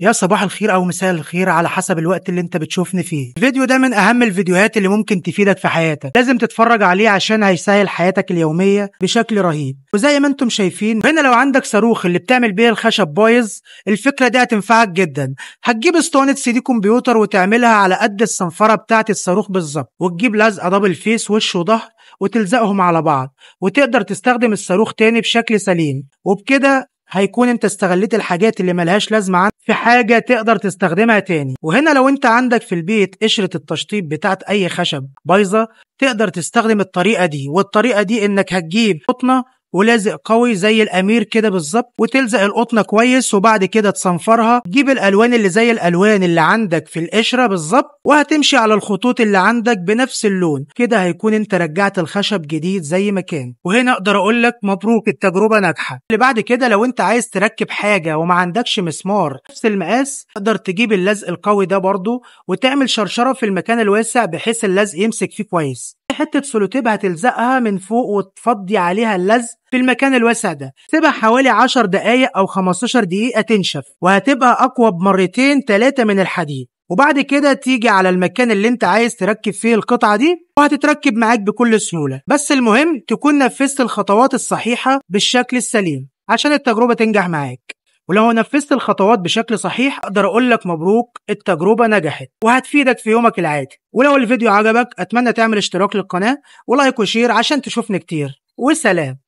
يا صباح الخير او مساء الخير على حسب الوقت اللي انت بتشوفني فيه الفيديو ده من اهم الفيديوهات اللي ممكن تفيدك في حياتك لازم تتفرج عليه عشان هيسهل حياتك اليوميه بشكل رهيب وزي ما انتم شايفين هنا لو عندك صاروخ اللي بتعمل بيه الخشب بايظ الفكره دي هتنفعك جدا هتجيب اسطوانه سي دي كمبيوتر وتعملها على قد الصنفره بتاعه الصاروخ بالظبط وتجيب لزقه دبل فيس وش وظهر وتلزقهم على بعض وتقدر تستخدم الصاروخ تاني بشكل سليم وبكده هيكون انت استغليت الحاجات اللي ملهاش لازمه عندك في حاجه تقدر تستخدمها تاني وهنا لو انت عندك في البيت قشره التشطيب بتاعت اي خشب بايظه تقدر تستخدم الطريقه دي والطريقه دي انك هتجيب قطنه ولازق قوي زي الامير كده بالظبط وتلزق القطنه كويس وبعد كده تصنفرها جيب الالوان اللي زي الالوان اللي عندك في القشره بالظبط وهتمشي على الخطوط اللي عندك بنفس اللون كده هيكون انت رجعت الخشب جديد زي ما كان وهنا اقدر اقول لك مبروك التجربه ناجحه اللي بعد كده لو انت عايز تركب حاجه وما عندكش مسمار نفس المقاس تقدر تجيب اللزق القوي ده برضه وتعمل شرشره في المكان الواسع بحيث اللزق يمسك فيه كويس حتة سولوتيب هتلزقها من فوق وتفضي عليها اللزق في المكان الواسع ده تبقى حوالي 10 دقايق أو 15 دقيقة تنشف وهتبقى أقوى بمرتين ثلاثة من الحديد وبعد كده تيجي على المكان اللي انت عايز تركب فيه القطعة دي وهتتركب معاك بكل سهولة بس المهم تكون نفذت الخطوات الصحيحة بالشكل السليم عشان التجربة تنجح معاك ولو نفذت الخطوات بشكل صحيح اقدر اقول لك مبروك التجربه نجحت وهتفيدك في يومك العادي ولو الفيديو عجبك اتمنى تعمل اشتراك للقناه ولايك وشير عشان تشوفني كتير وسلام